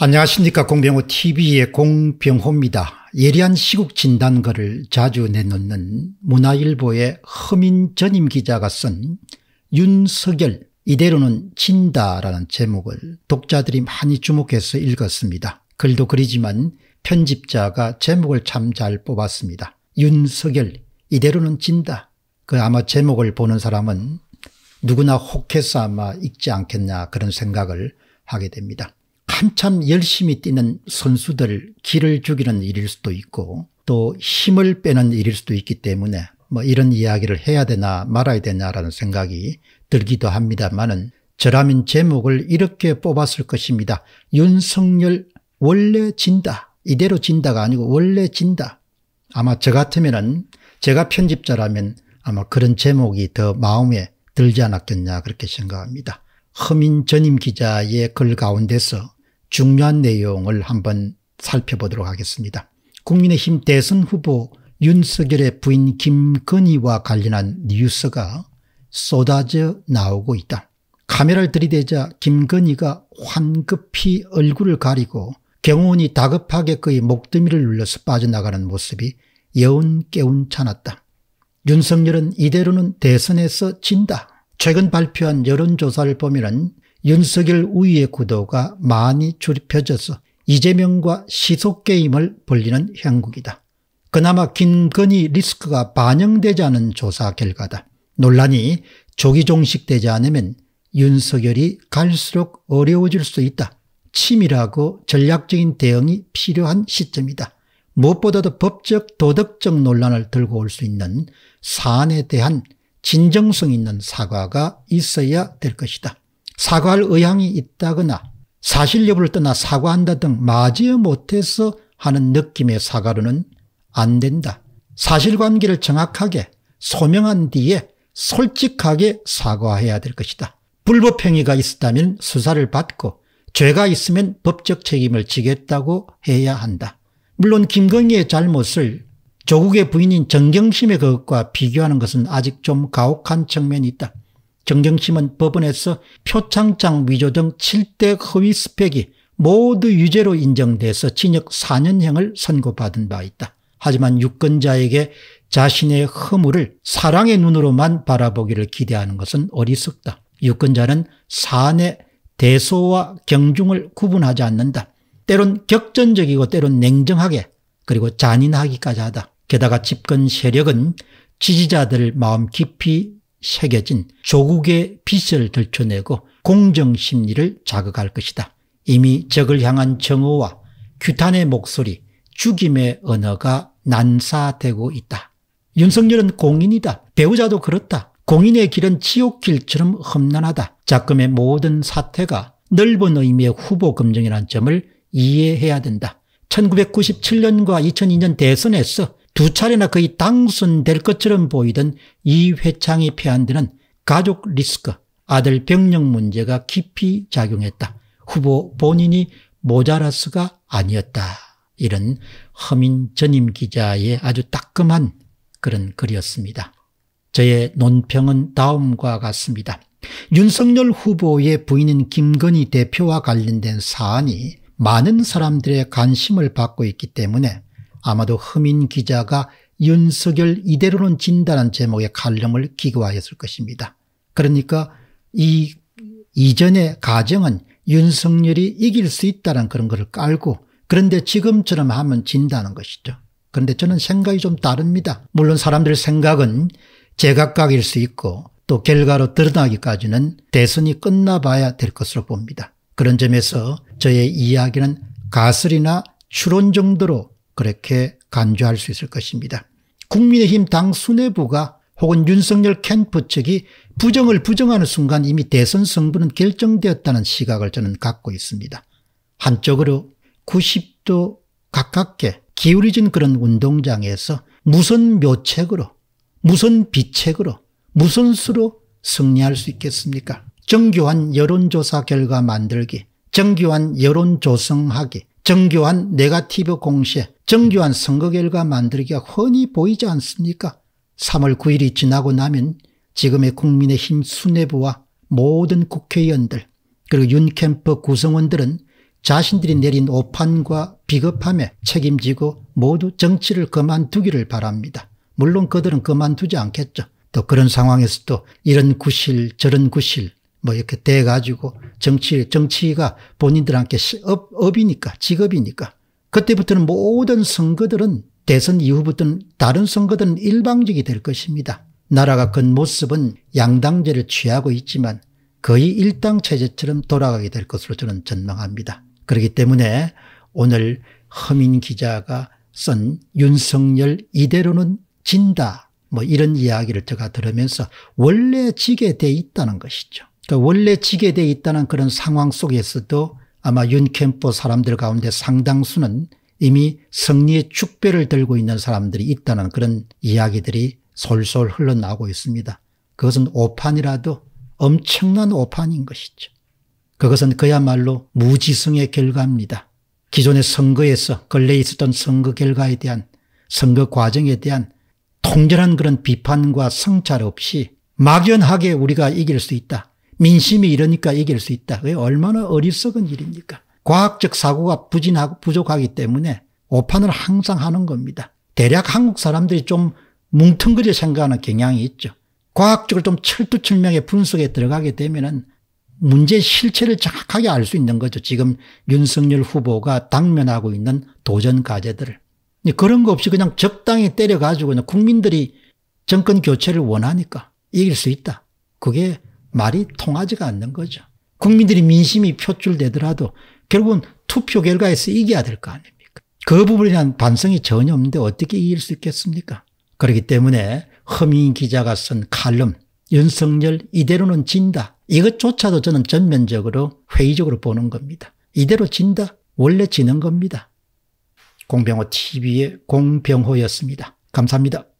안녕하십니까 공병호 tv의 공병호입니다. 예리한 시국 진단글을 자주 내놓는 문화일보의 허민 전임 기자가 쓴 윤석열 이대로는 진다라는 제목을 독자들이 많이 주목해서 읽었습니다. 글도 그리지만 편집자가 제목을 참 잘 뽑았습니다. 윤석열 이대로는 진다. 그 아마 제목을 보는 사람은 누구나 혹해서 아마 읽지 않겠냐 그런 생각을 하게 됩니다. 한참 열심히 뛰는 선수들 길을 죽이는 일일 수도 있고 또 힘을 빼는 일일 수도 있기 때문에 뭐 이런 이야기를 해야 되나 말아야 되나라는 생각이 들기도 합니다만은 저라면 제목을 이렇게 뽑았을 것입니다. 윤석열 원래 진다. 이대로 진다가 아니고 원래 진다. 아마 저 같으면은 제가 편집자라면 아마 그런 제목이 더 마음에 들지 않았겠냐 그렇게 생각합니다. 허민 전임 기자의 글 가운데서 중요한 내용을 한번 살펴보도록 하겠습니다. 국민의힘 대선 후보 윤석열의 부인 김건희와 관련한 뉴스가 쏟아져 나오고 있다. 카메라를 들이대자 김건희가 황급히 얼굴을 가리고 경호원이 다급하게 그의 목덜미를 눌러서 빠져나가는 모습이 여운깨운찮았다. 윤석열은 이대로는 대선에서 진다. 최근 발표한 여론조사를 보면 윤석열 우위의 구도가 많이 줄여져서 이재명과 시속게임을 벌리는 형국이다. 그나마 김건희 리스크가 반영되지 않은 조사 결과다. 논란이 조기 종식되지 않으면 윤석열이 갈수록 어려워질 수 있다. 치밀하고 전략적인 대응이 필요한 시점이다. 무엇보다도 법적 도덕적 논란을 들고 올 수 있는 사안에 대한 진정성 있는 사과가 있어야 될 것이다. 사과할 의향이 있다거나 사실 여부를 떠나 사과한다 등 마지 못해서 하는 느낌의 사과로는 안 된다. 사실관계를 정확하게 소명한 뒤에 솔직하게 사과해야 될 것이다. 불법행위가 있었다면 수사를 받고 죄가 있으면 법적 책임을 지겠다고 해야 한다. 물론 김건희의 잘못을 조국의 부인인 정경심의 그것과 비교하는 것은 아직 좀 가혹한 측면이 있다. 정경심은 법원에서 표창장 위조 등 7대 허위 스펙이 모두 유죄로 인정돼서 징역 4년형을 선고받은 바 있다. 하지만 유권자에게 자신의 허물을 사랑의 눈으로만 바라보기를 기대하는 것은 어리석다. 유권자는 사내 대소와 경중을 구분하지 않는다. 때론 격전적이고 때론 냉정하게 그리고 잔인하기까지 하다. 게다가 집권 세력은 지지자들 마음 깊이 새겨진 조국의 빛을 들춰내고 공정심리를 자극할 것이다. 이미 적을 향한 정오와 규탄의 목소리, 죽임의 언어가 난사되고 있다. 윤석열은 공인이다. 배우자도 그렇다. 공인의 길은 지옥길처럼 험난하다. 작금의 모든 사태가 넓은 의미의 후보 검증이라는 점을 이해해야 된다. 1997년과 2002년 대선에서 두 차례나 거의 당선될 것처럼 보이던 이회창이 패한 데는 가족 리스크, 아들 병력 문제가 깊이 작용했다. 후보 본인이 모자라스가 아니었다. 이런 허민 전임 기자의 아주 따끔한 그런 글이었습니다. 저의 논평은 다음과 같습니다. 윤석열 후보의 부인인 김건희 대표와 관련된 사안이 많은 사람들의 관심을 받고 있기 때문에 아마도 흠인 기자가 윤석열 이대로는 진다는 제목의 칼럼을 기고하였을 것입니다. 그러니까 이 이전의 가정은 윤석열이 이길 수 있다는 그런 것을 깔고 그런데 지금처럼 하면 진다는 것이죠. 그런데 저는 생각이 좀 다릅니다. 물론 사람들 생각은 제각각일 수 있고 또 결과로 드러나기까지는 대선이 끝나봐야 될 것으로 봅니다. 그런 점에서 저의 이야기는 가설이나 추론 정도로 그렇게 간주할 수 있을 것입니다. 국민의힘 당 수뇌부가 혹은 윤석열 캠프 측이 부정을 부정하는 순간 이미 대선 승부는 결정되었다는 시각을 저는 갖고 있습니다. 한쪽으로 90도 가깝게 기울어진 그런 운동장에서 무슨 묘책으로 무슨 비책으로 무슨 수로 승리할 수 있겠습니까? 정교한 여론조사 결과 만들기 정교한 여론 조성하기 정교한 네가티브 공시에 정교한 선거 결과 만들기가 흔히 보이지 않습니까? 3월 9일이 지나고 나면 지금의 국민의힘 수뇌부와 모든 국회의원들 그리고 윤캠프 구성원들은 자신들이 내린 오판과 비겁함에 책임지고 모두 정치를 그만두기를 바랍니다. 물론 그들은 그만두지 않겠죠. 또 그런 상황에서도 이런 구실 저런 구실 뭐 이렇게 돼 가지고 정치 정치가 본인들한테 업, 업이니까 직업이니까 그때부터는 모든 선거들은 대선 이후부터는 다른 선거들은 일방적이 될 것입니다. 나라가 그 모습은 양당제를 취하고 있지만 거의 일당 체제처럼 돌아가게 될 것으로 저는 전망합니다. 그렇기 때문에 오늘 허민 기자가 쓴 윤석열 이대로는 진다 뭐 이런 이야기를 제가 들으면서 원래 지게 돼 있다는 것이죠. 그 원래 지게 돼 있다는 그런 상황 속에서도 아마 윤캠퍼 사람들 가운데 상당수는 이미 승리의 축배를 들고 있는 사람들이 있다는 그런 이야기들이 솔솔 흘러나오고 있습니다. 그것은 오판이라도 엄청난 오판인 것이죠. 그것은 그야말로 무지성의 결과입니다. 기존의 선거에서 근래 있었던 선거 결과에 대한 선거 과정에 대한 통절한 그런 비판과 성찰 없이 막연하게 우리가 이길 수 있다. 민심이 이러니까 이길 수 있다. 그게 얼마나 어리석은 일입니까? 과학적 사고가 부진하고 부족하기 때문에 오판을 항상 하는 겁니다. 대략 한국 사람들이 좀 뭉텅그려 생각하는 경향이 있죠. 과학적으로 좀철두철미하 분석에 들어가게 되면은 문제 실체를 정확하게 알 수 있는 거죠. 지금 윤석열 후보가 당면하고 있는 도전 과제들을. 그런 거 없이 그냥 적당히 때려가지고 국민들이 정권 교체를 원하니까 이길 수 있다. 그게 말이 통하지가 않는 거죠. 국민들이 민심이 표출되더라도 결국은 투표 결과에서 이겨야 될 거 아닙니까? 그 부분에 대한 반성이 전혀 없는데 어떻게 이길 수 있겠습니까? 그렇기 때문에 허민 기자가 쓴 칼럼 윤석열 이대로는 진다. 이것조차도 저는 전면적으로 회의적으로 보는 겁니다. 이대로 진다. 원래 지는 겁니다. 공병호 TV의 공병호였습니다. 감사합니다.